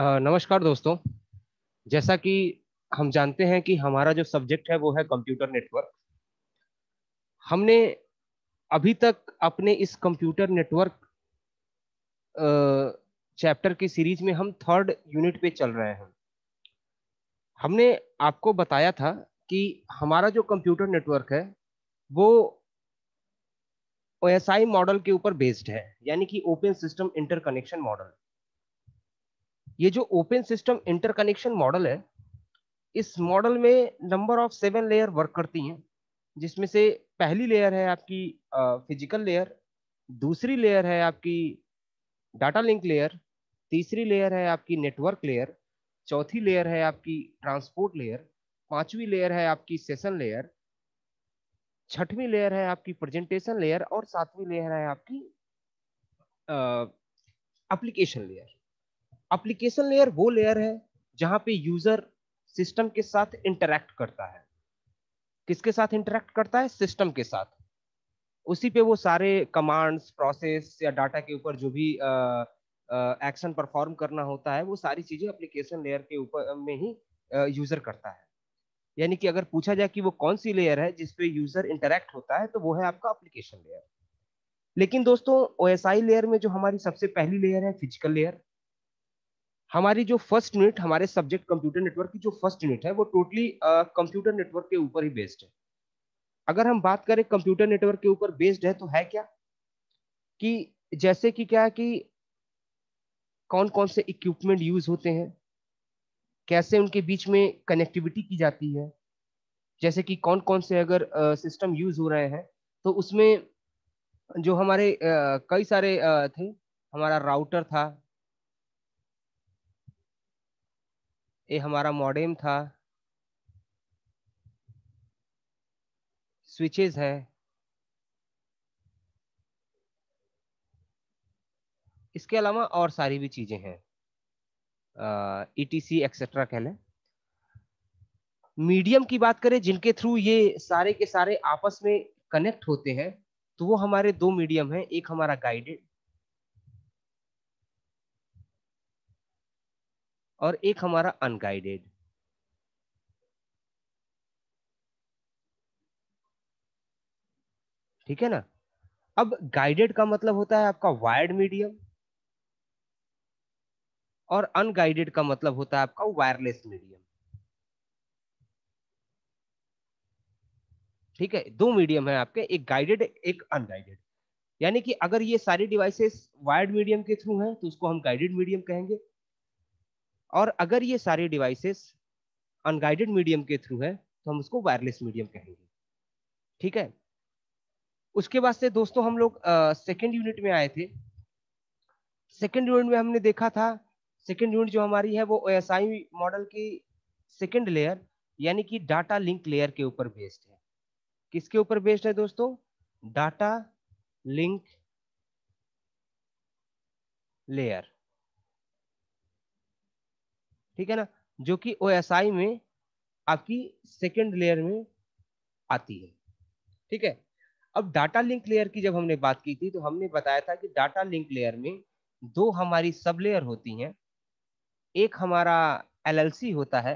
नमस्कार दोस्तों जैसा कि हम जानते हैं कि हमारा जो सब्जेक्ट है वो है कंप्यूटर नेटवर्क हमने अभी तक अपने इस कंप्यूटर नेटवर्क चैप्टर की सीरीज में हम थर्ड यूनिट पे चल रहे हैं हमने आपको बताया था कि हमारा जो कंप्यूटर नेटवर्क है वो ओ मॉडल के ऊपर बेस्ड है यानी कि ओपन सिस्टम इंटरकनेक्शन मॉडल ये जो ओपन सिस्टम इंटरकनेक्शन मॉडल है इस मॉडल में number of seven layer work करती हैं जिसमें से पहली लेयर है आपकी फिजिकल लेयर दूसरी लेयर है आपकी डाटा लिंक लेयर तीसरी लेयर है आपकी नेटवर्क लेयर चौथी लेयर है आपकी ट्रांसपोर्ट लेयर पांचवी लेयर है आपकी सेशन लेयर छठवीं लेयर है आपकी प्रेजेंटेशन लेयर और सातवीं लेयर है आपकी एप्लीकेशन लेयर एप्लीकेशन लेयर वो लेयर है जहां पे यूजर सिस्टम के साथ इंटरेक्ट करता है किसके साथ इंटरेक्ट करता है सिस्टम के साथ उसी पे वो सारे कमांड्स प्रोसेस या डाटा के ऊपर जो भी एक्शन परफॉर्म करना होता है वो सारी चीजें एप्लीकेशन लेयर के ऊपर में ही यूजर करता है यानी कि अगर पूछा जाए कि वो कौन सी लेयर है जिसपे यूजर इंटरेक्ट होता है तो वो है आपका एप्लीकेशन लेयर लेकिन दोस्तों ओ लेयर में जो हमारी सबसे पहली लेयर है फिजिकल लेयर हमारी जो फर्स्ट यूनिट हमारे सब्जेक्ट कंप्यूटर नेटवर्क की जो फर्स्ट यूनिट है वो टोटली कंप्यूटर नेटवर्क के ऊपर ही बेस्ड है अगर हम बात करें कंप्यूटर नेटवर्क के ऊपर बेस्ड है तो है क्या कि जैसे कि क्या है कि कौन कौन से इक्विपमेंट यूज होते हैं कैसे उनके बीच में कनेक्टिविटी की जाती है जैसे कि कौन कौन से अगर सिस्टम यूज हो रहे हैं तो उसमें जो हमारे आ, कई सारे आ, थे हमारा राउटर था ये हमारा मॉडेम था स्विचेस हैं इसके अलावा और सारी भी चीज़ें हैं ई टी सी एक्सेट्रा कह लें मीडियम की बात करें जिनके थ्रू ये सारे के सारे आपस में कनेक्ट होते हैं तो वो हमारे दो मीडियम हैं एक हमारा गाइडेड और एक हमारा अनगाइडेड ठीक है ना अब गाइडेड का मतलब होता है आपका वायर्ड मीडियम और अनगाइडेड का मतलब होता है आपका वायरलेस मीडियम ठीक है दो मीडियम है आपके एक गाइडेड एक अनगाइडेड यानी कि अगर ये सारी डिवाइसेस वायर्ड मीडियम के थ्रू हैं तो उसको हम गाइडेड मीडियम कहेंगे और अगर ये सारे डिवाइसेस अनगाइडेड मीडियम के थ्रू है तो हम उसको वायरलेस मीडियम कहेंगे ठीक है उसके बाद से दोस्तों हम लोग सेकेंड यूनिट में आए थे सेकेंड यूनिट में हमने देखा था सेकेंड यूनिट जो हमारी है वो ओ मॉडल की सेकेंड लेयर यानी कि डाटा लिंक लेयर के ऊपर बेस्ड है किसके ऊपर बेस्ड है दोस्तों डाटा लिंक लेयर ठीक है ना जो कि ओ में आपकी सेकेंड लेयर में आती है ठीक है अब डाटा लिंक लेयर की जब हमने बात की थी तो हमने बताया था कि डाटा लिंक लेयर में दो हमारी सब लेयर होती हैं एक हमारा एलएलसी होता है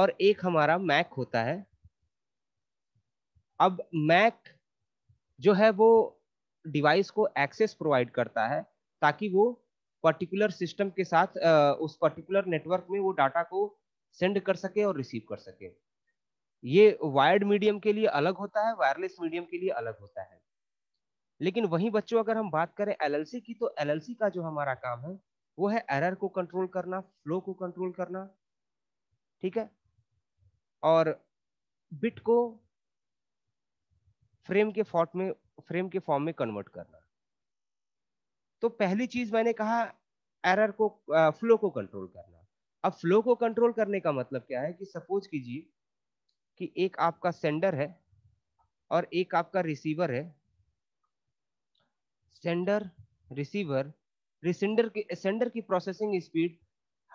और एक हमारा मैक होता है अब मैक जो है वो डिवाइस को एक्सेस प्रोवाइड करता है ताकि वो पर्टिकुलर सिस्टम के साथ उस पर्टिकुलर नेटवर्क में वो डाटा को सेंड कर सके और रिसीव कर सके ये वायर्ड मीडियम के लिए अलग होता है वायरलेस मीडियम के लिए अलग होता है लेकिन वहीं बच्चों अगर हम बात करें एलएलसी की तो एलएलसी का जो हमारा काम है वो है एरर को कंट्रोल करना फ्लो को कंट्रोल करना ठीक है और बिट को फ्रेम के फॉर्ट में फ्रेम के फॉर्म में कन्वर्ट करना तो पहली चीज मैंने कहा एरर को फ्लो को कंट्रोल करना अब फ्लो को कंट्रोल करने का मतलब क्या है कि सपोज कीजिए कि एक आपका सेंडर है और एक आपका रिसीवर है सेंडर रिसीवर रिसेंडर की सेंडर की प्रोसेसिंग स्पीड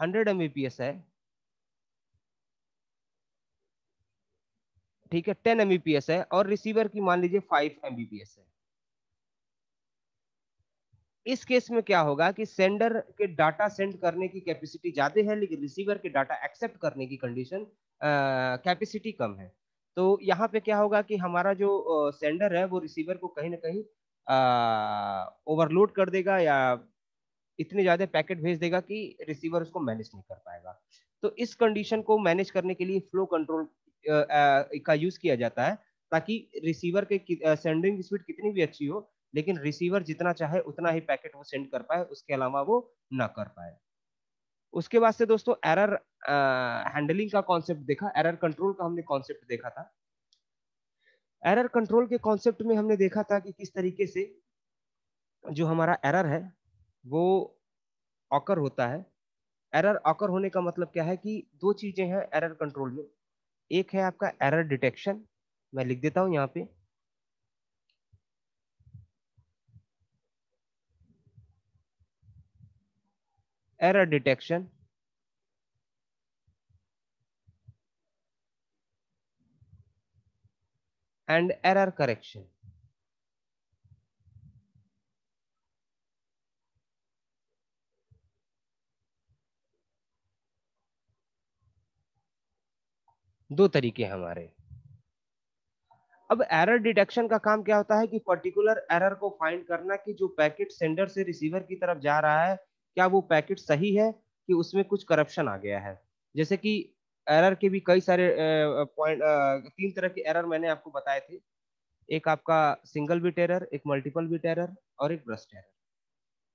100 एम है ठीक है 10 एम है और रिसीवर की मान लीजिए 5 एम है इस केस में क्या होगा कि सेंडर के डाटा सेंड करने की कैपेसिटी ज्यादा है लेकिन रिसीवर के डाटा एक्सेप्ट करने की कंडीशन कैपेसिटी कम है तो यहाँ पे क्या होगा कि हमारा जो सेंडर है वो रिसीवर को कहीं ना कहीं ओवरलोड कर देगा या इतने ज़्यादा पैकेट भेज देगा कि रिसीवर उसको मैनेज नहीं कर पाएगा तो इस कंडीशन को मैनेज करने के लिए फ्लो कंट्रोल का यूज़ किया जाता है ताकि रिसीवर के सेंडिंग स्पीड कितनी भी अच्छी हो लेकिन रिसीवर जितना चाहे उतना ही पैकेट वो सेंड कर पाए उसके अलावा वो ना कर पाए उसके बाद से दोस्तों एरर हैंडलिंग का कॉन्सेप्ट देखा एरर कंट्रोल का हमने कॉन्सेप्ट देखा था एरर कंट्रोल के कॉन्सेप्ट में हमने देखा था कि किस तरीके से जो हमारा एरर है वो ऑकर होता है एरर ऑकर होने का मतलब क्या है कि दो चीज़ें हैं एरर कंट्रोल में एक है आपका एरर डिटेक्शन मैं लिख देता हूँ यहाँ पे error detection and error correction. दो तरीके हमारे अब एरर डिटेक्शन का काम क्या होता है कि पर्टिकुलर एरर को फाइंड करना कि जो पैकेट सेंडर से रिसीवर की तरफ जा रहा है क्या वो पैकेट सही है कि उसमें कुछ करप्शन आ गया है जैसे कि एरर के भी कई सारे पॉइंट तीन तरह के एरर मैंने आपको बताए थे एक आपका सिंगल बिट एरर एक मल्टीपल बिट एरर और एक ब्रस्ट एरर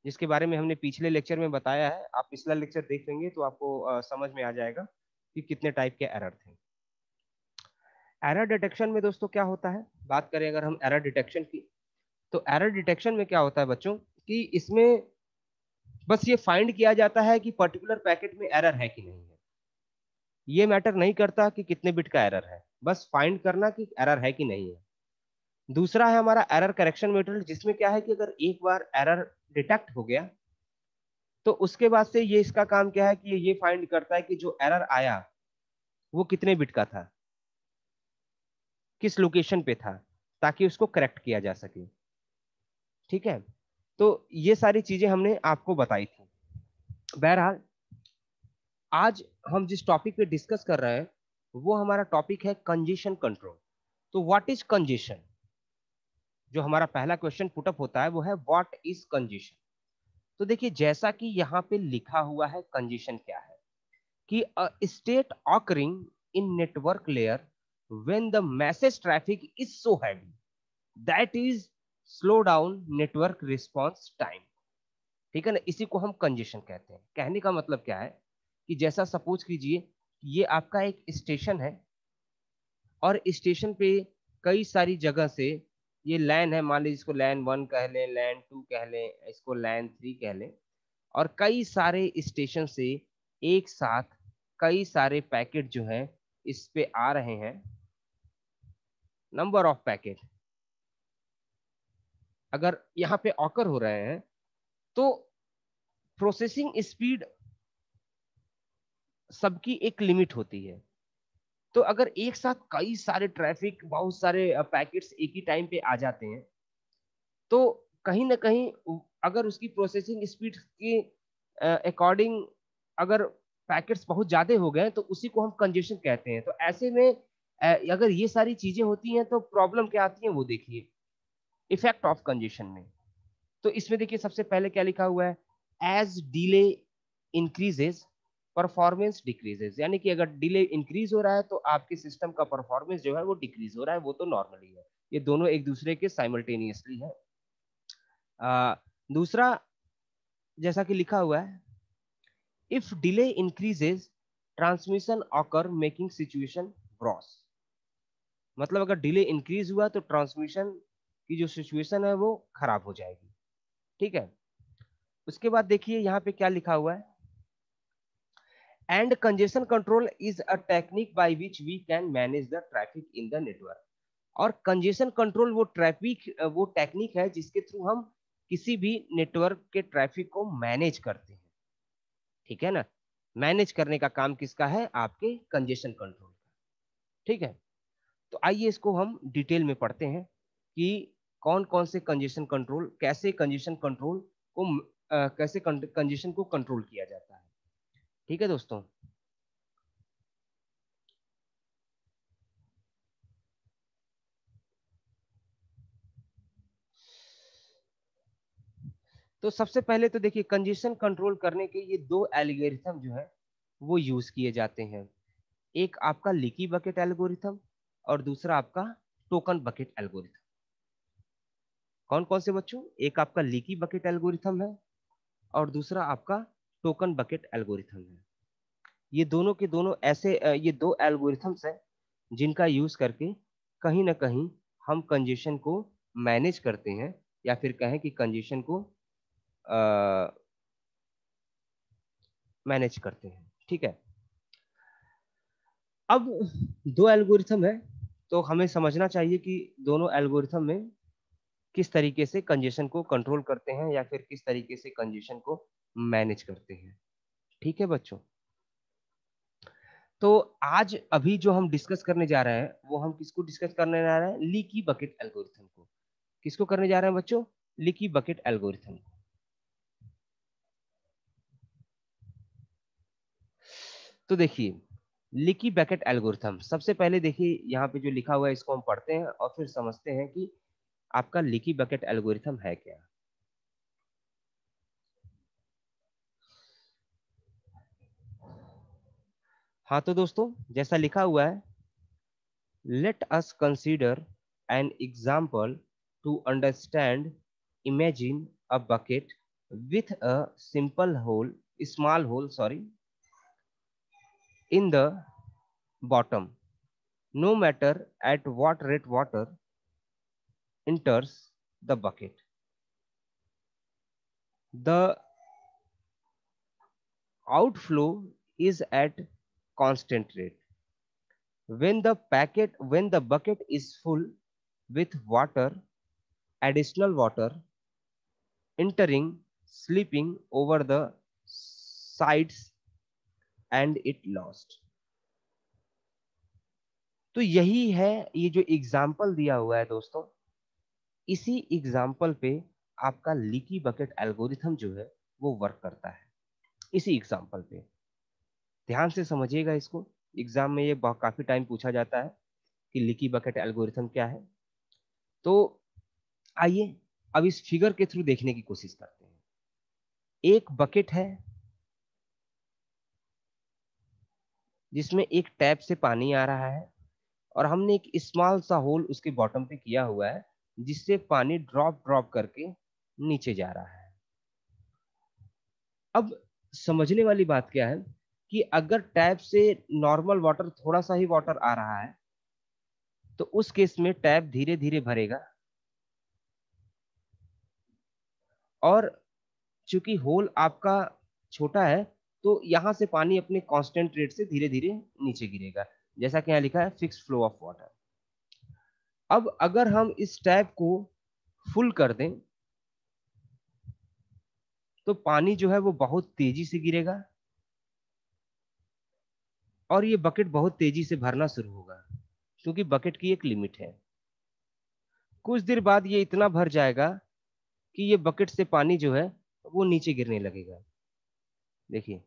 जिसके बारे में हमने पिछले लेक्चर में बताया है आप पिछला लेक्चर देख लेंगे तो आपको समझ में आ जाएगा कि कितने टाइप के एरर थे एरर डिटेक्शन में दोस्तों क्या होता है बात करें अगर हम एरर डिटेक्शन की तो एरर डिटेक्शन में क्या होता है बच्चों कि इसमें बस ये फाइंड किया जाता है कि पर्टिकुलर पैकेट में एरर है कि नहीं है ये मैटर नहीं करता कि कितने बिट का एरर है बस फाइंड करना कि एरर है कि नहीं है दूसरा है हमारा एरर करेक्शन मेटेरियल जिसमें क्या है कि अगर एक बार एरर डिटेक्ट हो गया तो उसके बाद से ये इसका काम क्या है कि ये फाइंड करता है कि जो एरर आया वो कितने बिट का था किस लोकेशन पे था ताकि उसको करेक्ट किया जा सके ठीक है तो ये सारी चीजें हमने आपको बताई थी बहरहाल आज हम जिस टॉपिक पे डिस्कस कर रहे हैं वो हमारा टॉपिक है कंजेशन कंट्रोल तो व्हाट इज कंजेशन जो हमारा पहला क्वेश्चन पुटअप होता है वो है व्हाट इज कंजेशन तो देखिए जैसा कि यहाँ पे लिखा हुआ है कंजेशन क्या है कि state occurring in network layer when the message traffic is so heavy that is slow down network response time ठीक है ना इसी को हम कंजेशन कहते हैं कहने का मतलब क्या है कि जैसा सपोज कीजिए ये आपका एक स्टेशन है और स्टेशन पे कई सारी जगह से ये लाइन है मान लीजिए इसको लाइन वन कह लें लाइन टू कह लें इसको लाइन थ्री कह लें और कई सारे स्टेशन से एक साथ कई सारे पैकेट जो हैं इस पे आ रहे हैं नंबर ऑफ पैकेट अगर यहाँ पे ऑकर हो रहे हैं तो प्रोसेसिंग स्पीड सबकी एक लिमिट होती है तो अगर एक साथ कई सारे ट्रैफिक बहुत सारे पैकेट्स एक ही टाइम पे आ जाते हैं तो कहीं ना कहीं अगर उसकी प्रोसेसिंग स्पीड के अकॉर्डिंग अगर पैकेट्स बहुत ज़्यादा हो गए तो उसी को हम कंजेशन कहते हैं तो ऐसे में अगर ये सारी चीज़ें होती हैं तो प्रॉब्लम क्या आती है वो देखिए इफेक्ट ऑफ कंजेशन में तो इसमें देखिए सबसे पहले क्या लिखा हुआ है as delay increases performance decreases यानी कि अगर डिले इंक्रीज हो रहा है तो आपके सिस्टम का परफॉर्मेंस जो है वो डिक्रीज हो रहा है वो तो नॉर्मली है ये दोनों एक दूसरे के साइमल्टेनियसली है आ, दूसरा जैसा कि लिखा हुआ है if delay increases transmission occur making situation worse मतलब अगर डिले इंक्रीज हुआ तो ट्रांसमिशन कि जो सिचुएशन है वो खराब हो जाएगी ठीक है उसके बाद देखिए यहाँ पे क्या लिखा हुआ है and congestion control is a technique by which we can manage the traffic in the network और कंजेशन कंट्रोल वो ट्रैफिक वो टेक्निक है जिसके थ्रू हम किसी भी नेटवर्क के ट्रैफिक को मैनेज करते हैं ठीक है ना मैनेज करने का काम किसका है आपके कंजेशन कंट्रोल का ठीक है तो आइए इसको हम डिटेल में पढ़ते हैं कि कौन कौन से कंजेशन कंट्रोल कैसे कंजेशन कंट्रोल को आ, कैसे कंजेशन को कंट्रोल किया जाता है ठीक है दोस्तों तो सबसे पहले तो देखिए कंजेशन कंट्रोल करने के ये दो एल्गोरिथम जो है वो यूज किए जाते हैं एक आपका लिकी बकेट एल्गोरिथम और दूसरा आपका टोकन बकेट एल्गोरिथम कौन कौन से बच्चों एक आपका लीकी बकेट एल्गोरिथम है और दूसरा आपका टोकन बकेट एल्गोरिथम है ये दोनों के दोनों ऐसे ये दो एल्गोरिथम्स हैं जिनका यूज करके कहीं ना कहीं हम कंजेशन को मैनेज करते हैं या फिर कहें कि कंजेशन को मैनेज करते हैं ठीक है अब दो एल्गोरिथम है तो हमें समझना चाहिए कि दोनों एल्गोरिथम में किस तरीके से कंजेशन को कंट्रोल करते हैं या फिर किस तरीके से कंजेशन को मैनेज करते हैं ठीक है बच्चों तो आज अभी जो हम डिस्कस करने जा रहे हैं वो हम किसको डिस्कस करने जा रहे हैं लीकी बकेट एल्गोरिथम को किसको करने जा रहे हैं बच्चों लीकी बकेट एल्गोरिथम को तो देखिए लिकी बकेट एल्गोरिथम सबसे पहले देखिए यहाँ पे जो लिखा हुआ है इसको हम पढ़ते हैं और फिर समझते हैं कि आपका लिकी बकेट एल्गोरिथम है क्या हाँ तो दोस्तों जैसा लिखा हुआ है let us consider an example to understand imagine a bucket with a simple hole small hole sorry in the bottom no matter at what rate water enters the bucket. The outflow is at constant rate. When the packet, when the bucket is full with water, additional water entering, slipping over the sides and it lost. तो यही है ये जो example दिया हुआ है दोस्तों इसी एग्जाम्पल पे आपका लीकी बकेट एल्गोरिथम जो है वो वर्क करता है इसी एग्जाम्पल पे ध्यान से समझिएगा इसको एग्जाम में ये काफ़ी टाइम पूछा जाता है कि लीकी बकेट एल्गोरिथम क्या है तो आइए अब इस फिगर के थ्रू देखने की कोशिश करते हैं एक बकेट है जिसमें एक टैप से पानी आ रहा है और हमने एक स्मॉल सा होल उसके बॉटम पे किया हुआ है जिससे पानी ड्रॉप ड्रॉप करके नीचे जा रहा है अब समझने वाली बात क्या है कि अगर टैप से नॉर्मल वाटर थोड़ा सा ही वाटर आ रहा है तो उस केस में टैप धीरे धीरे भरेगा और चूंकि होल आपका छोटा है तो यहां से पानी अपने कांस्टेंट रेट से धीरे धीरे नीचे गिरेगा जैसा कि यहाँ लिखा है फिक्स फ्लो ऑफ वाटर अब अगर हम इस टैप को फुल कर दें तो पानी जो है वो बहुत तेजी से गिरेगा और ये बकेट बहुत तेजी से भरना शुरू होगा क्योंकि बकेट की एक लिमिट है कुछ देर बाद ये इतना भर जाएगा कि ये बकेट से पानी जो है वो नीचे गिरने लगेगा देखिए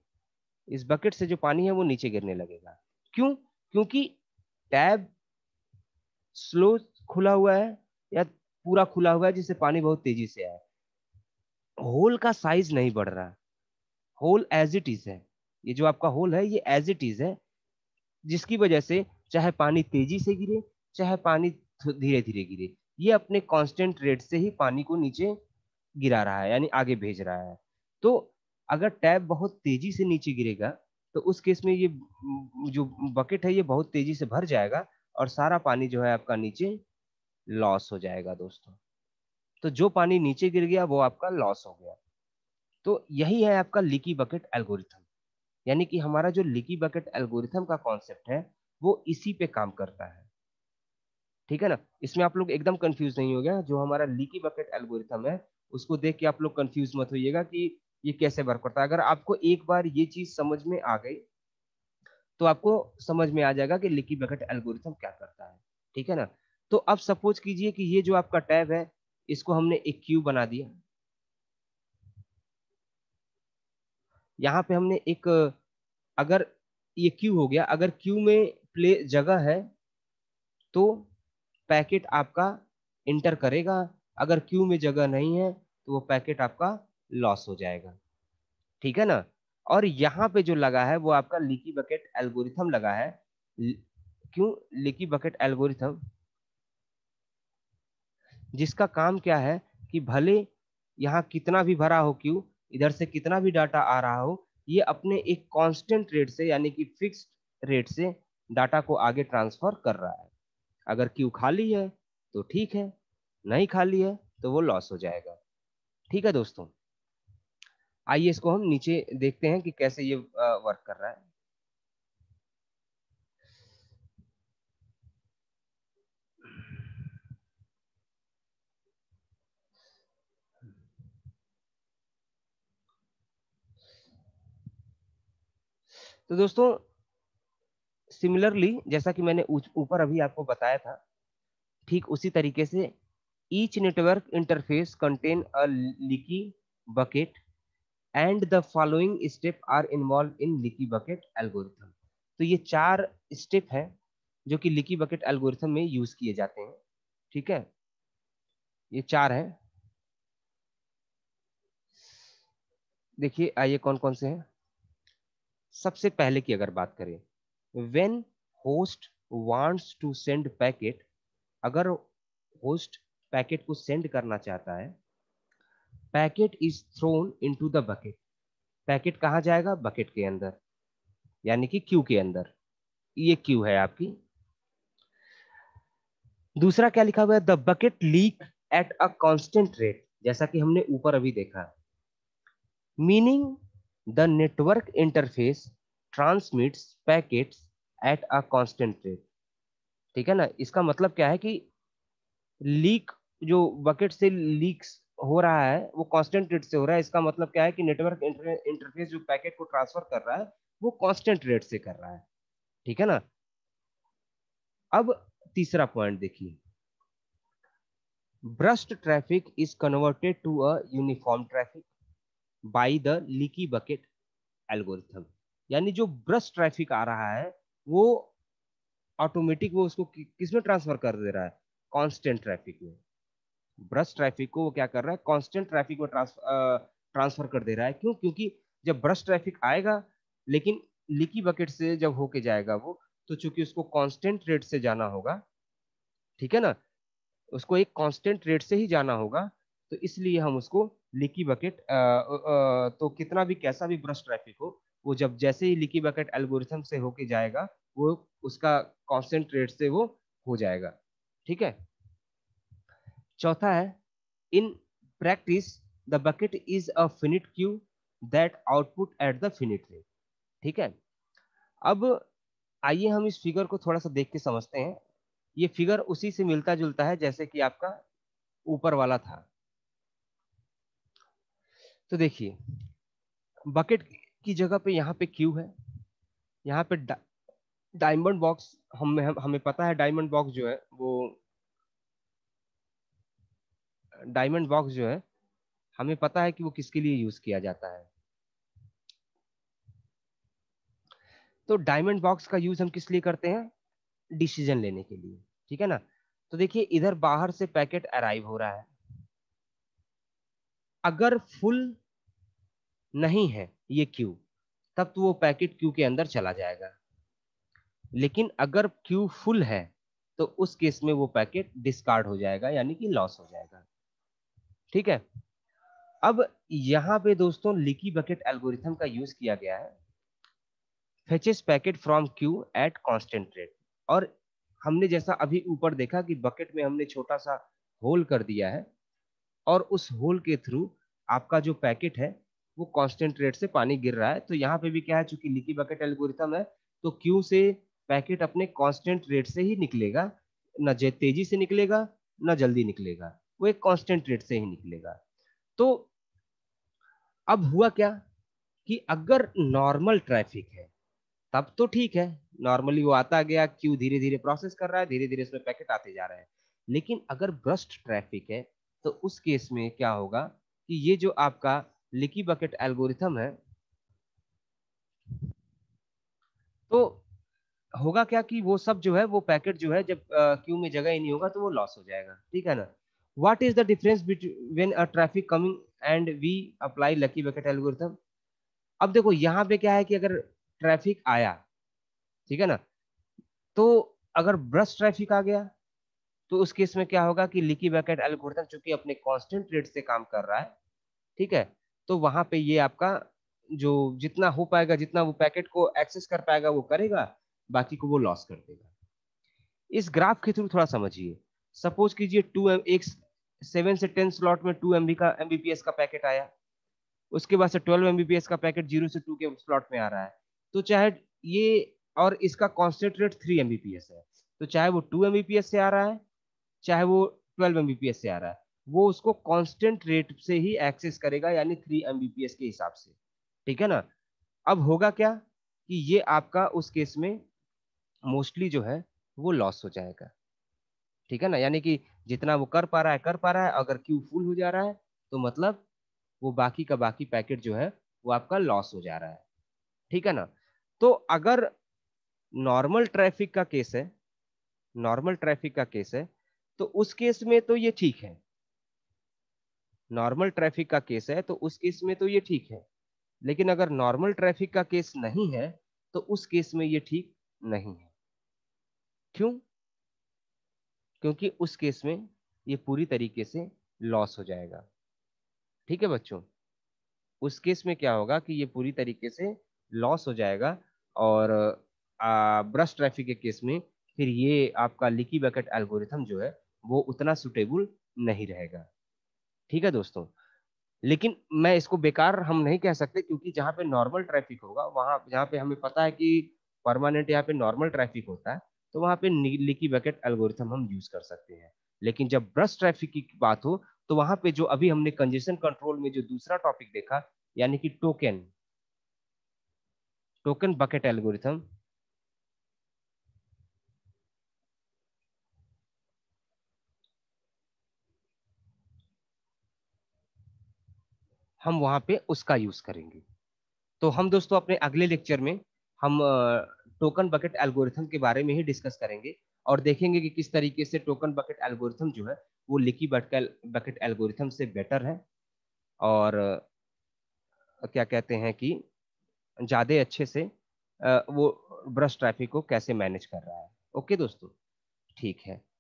इस बकेट से जो पानी है वो नीचे गिरने लगेगा क्यों क्योंकि टैब स्लो खुला हुआ है या पूरा खुला हुआ है जिससे पानी बहुत तेजी से आए होल का साइज नहीं बढ़ रहा होल एज इट इज है ये जो आपका होल है ये एज इट इज है जिसकी वजह से चाहे पानी तेजी से गिरे चाहे पानी धीरे धीरे गिरे ये अपने कांस्टेंट रेट से ही पानी को नीचे गिरा रहा है यानी आगे भेज रहा है तो अगर टैब बहुत तेजी से नीचे गिरेगा तो उस केस में ये जो बकेट है ये बहुत तेजी से भर जाएगा और सारा पानी जो है आपका नीचे लॉस हो जाएगा दोस्तों तो जो पानी नीचे गिर गया वो आपका लॉस हो गया तो यही है आपका लिकी बकेट एल्गोरिथम यानी कि हमारा जो लिकी बकेट एल्गोरिथम का कॉन्सेप्ट है वो इसी पे काम करता है ठीक है ना इसमें आप लोग एकदम कंफ्यूज नहीं हो गया जो हमारा लीकी बकेट एल्गोरिथम है उसको देख के आप लोग कंफ्यूज मत होइएगा कि ये कैसे वर्क करता है अगर आपको एक बार ये चीज समझ में आ गई तो आपको समझ में आ जाएगा कि लिकी बकेट एल्गोरिथम क्या करता है ठीक है ना तो अब सपोज कीजिए कि ये जो आपका टैब है इसको हमने एक क्यू बना दिया यहाँ पे हमने एक अगर ये क्यू हो गया अगर क्यू में प्ले जगह है तो पैकेट आपका इंटर करेगा अगर क्यू में जगह नहीं है तो वो पैकेट आपका लॉस हो जाएगा ठीक है ना और यहाँ पे जो लगा है वो आपका लीकी बकेट एल्गोरिथम लगा है क्यों लीकी बकेट एल्गोरिथम जिसका काम क्या है कि भले यहाँ कितना भी भरा हो क्यू इधर से कितना भी डाटा आ रहा हो ये अपने एक कांस्टेंट रेट से यानी कि फिक्स्ड रेट से डाटा को आगे ट्रांसफर कर रहा है अगर क्यू खाली है तो ठीक है नहीं खाली है तो वो लॉस हो जाएगा ठीक है दोस्तों आइए इसको हम नीचे देखते हैं कि कैसे ये वर्क कर रहा है तो दोस्तों सिमिलरली जैसा कि मैंने ऊपर अभी आपको बताया था ठीक उसी तरीके से each network interface contain a leaky bucket and the following step are involve in leaky bucket algorithm तो ये चार स्टेप हैं जो कि लिकी बकेट एल्गोरिथम में यूज किए जाते हैं ठीक है ये चार हैं देखिए आइए कौन कौन से हैं सबसे पहले की अगर बात करें when host wants to send packet अगर होस्ट पैकेट को सेंड करना चाहता है packet is thrown to the bucket packet कहा जाएगा बकेट के अंदर यानी कि क्यू के अंदर ये क्यू है आपकी दूसरा क्या लिखा हुआ है the bucket leak at a constant rate जैसा कि हमने ऊपर अभी देखा meaning The network interface transmits packets at a constant rate. ठीक है ना इसका मतलब क्या है कि लीक जो बकेट से लीक्स हो रहा है वो कांस्टेंट रेट से हो रहा है इसका मतलब क्या है कि नेटवर्क इंटरफेस जो पैकेट को ट्रांसफर कर रहा है वो कांस्टेंट रेट से कर रहा है ठीक है ना अब तीसरा पॉइंट देखिए burst traffic is converted to a uniform traffic by the leaky bucket algorithm यानी जो ब्रश ट्रैफिक आ रहा है वो ऑटोमेटिक वो उसको कि, ट्रांसफर कर दे रहा है कांस्टेंट ट्रैफिक में ब्रश ट्रैफिक को वो क्या कर रहा है कांस्टेंट ट्रैफिक में ट्रांसफर कर दे रहा है क्यों क्योंकि जब ब्रश ट्रैफिक आएगा लेकिन लीकी बकेट से जब होके जाएगा वो तो चूंकि उसको कॉन्स्टेंट रेट से जाना होगा ठीक है ना उसको एक कॉन्स्टेंट रेट से ही जाना होगा तो इसलिए हम उसको लिकी बकेट तो कितना भी कैसा भी ब्रश ट्रैफिक हो वो जब जैसे ही लिकी बकेट एल्गोरिथम से होके जाएगा वो उसका कॉन्सेंट्रेट से वो हो जाएगा ठीक है चौथा है in practice the bucket is a finite queue that output at the finite rate ठीक है अब आइए हम इस फिगर को थोड़ा सा देख के समझते हैं ये फिगर उसी से मिलता जुलता है जैसे कि आपका ऊपर वाला था तो देखिए बकेट की जगह पे यहाँ पे क्यू है यहाँ पे डायमंड बॉक्स हम हमें पता है डायमंड बॉक्स जो है वो डायमंड बॉक्स जो है हमें पता है कि वो किसके लिए यूज किया जाता है तो डायमंड बॉक्स का यूज हम किस लिए करते हैं डिसीजन लेने के लिए ठीक है ना तो देखिए इधर बाहर से पैकेट अराइव हो रहा है अगर फुल नहीं है ये क्यू तब तो वो पैकेट क्यू के अंदर चला जाएगा लेकिन अगर क्यू फुल है तो उस केस में वो पैकेट डिस्कार्ड हो जाएगा यानी कि लॉस हो जाएगा ठीक है अब यहाँ पे दोस्तों लिकी बकेट एल्गोरिथम का यूज किया गया है fetches packet from queue at constant rate और हमने जैसा अभी ऊपर देखा कि बकेट में हमने छोटा सा होल कर दिया है और उस होल के थ्रू आपका जो पैकेट है वो कॉन्स्टेंट रेट से पानी गिर रहा है तो यहाँ पे भी क्या है चूंकि लिकी बकेट एल्गोरिथम है तो क्यू से पैकेट अपने कॉन्स्टेंट रेट से ही निकलेगा ना तेजी से निकलेगा ना जल्दी निकलेगा वो एक कॉन्स्टेंट रेट से ही निकलेगा तो अब हुआ क्या कि अगर नॉर्मल ट्रैफिक है तब तो ठीक है नॉर्मली वो आता गया क्यू धीरे धीरे प्रोसेस कर रहा है धीरे धीरे उसमें पैकेट आते जा रहे हैं लेकिन अगर ब्रस्ट ट्रैफिक है तो उस केस में क्या होगा कि ये जो आपका लिकी बकेट एल्गोरिथम है तो होगा क्या कि वो सब जो है वो पैकेट जो है जब क्यू में जगह ही नहीं होगा तो वो लॉस हो जाएगा ठीक है ना what is the difference between a traffic coming and we apply leaky bucket algorithm अब देखो यहाँ पे क्या है कि अगर ट्रैफिक आया ठीक है ना तो अगर ब्रश ट्रैफिक आ गया तो उस केस में क्या होगा कि लिकी बकेट एल्गोरिथम चूंकि अपने कांस्टेंट रेट से काम कर रहा है ठीक है तो वहां पे ये आपका जो जितना हो पाएगा जितना वो पैकेट को एक्सेस कर पाएगा वो करेगा बाकी को वो लॉस कर देगा इस ग्राफ के थ्रू थोड़ा समझिए सपोज कीजिए टू एम एक सेवन से टेन स्लॉट में टू एम का एम का पैकेट आया उसके बाद से ट्वेल्व एम का पैकेट जीरो से टू के स्लॉट में आ रहा है तो चाहे ये और इसका कॉन्सेंट्रेट थ्री एम है तो चाहे वो टू एम से आ रहा है चाहे वो ट्वेल्व एम से आ रहा है वो उसको कांस्टेंट रेट से ही एक्सेस करेगा यानी थ्री एम के हिसाब से ठीक है ना अब होगा क्या कि ये आपका उस केस में मोस्टली जो है वो लॉस हो जाएगा ठीक है ना यानी कि जितना वो कर पा रहा है कर पा रहा है अगर क्यू फुल हो जा रहा है तो मतलब वो बाकी का बाकी पैकेट जो है वो आपका लॉस हो जा रहा है ठीक है ना तो अगर नॉर्मल ट्रैफिक का केस है नॉर्मल ट्रैफिक का केस है तो उस केस में तो ये ठीक है नॉर्मल ट्रैफिक का केस है तो उस केस में तो ये ठीक है लेकिन अगर नॉर्मल ट्रैफिक का केस नहीं है तो उस केस में ये ठीक नहीं है क्यों क्योंकि उस केस में ये पूरी तरीके से लॉस हो जाएगा ठीक है बच्चों उस केस में क्या होगा कि ये पूरी तरीके से लॉस हो जाएगा और ब्रश ट्रैफिक के केस में फिर ये आपका लिकी बकेट एल्गोरिथम जो है वो उतना सुटेबल नहीं रहेगा ठीक है दोस्तों लेकिन मैं इसको बेकार हम नहीं कह सकते क्योंकि जहाँ पे नॉर्मल ट्रैफिक होगा वहाँ जहाँ पे हमें पता है कि परमानेंट यहाँ पे नॉर्मल ट्रैफिक होता है तो वहाँ पे लिकी बकेट एल्गोरिथम हम यूज कर सकते हैं लेकिन जब ब्रश ट्रैफिक की बात हो तो वहाँ पे जो अभी हमने कंजेशन कंट्रोल में जो दूसरा टॉपिक देखा यानी कि टोकन टोकन बकेट एल्गोरिथम हम वहाँ पे उसका यूज करेंगे तो हम दोस्तों अपने अगले लेक्चर में हम टोकन बकेट एल्गोरिथम के बारे में ही डिस्कस करेंगे और देखेंगे कि किस तरीके से टोकन बकेट एल्गोरिथम जो है वो लिकी बकेट एल्गोरिथम से बेटर है और क्या कहते हैं कि ज़्यादा अच्छे से वो ब्रश ट्रैफिक को कैसे मैनेज कर रहा है ओके दोस्तों ठीक है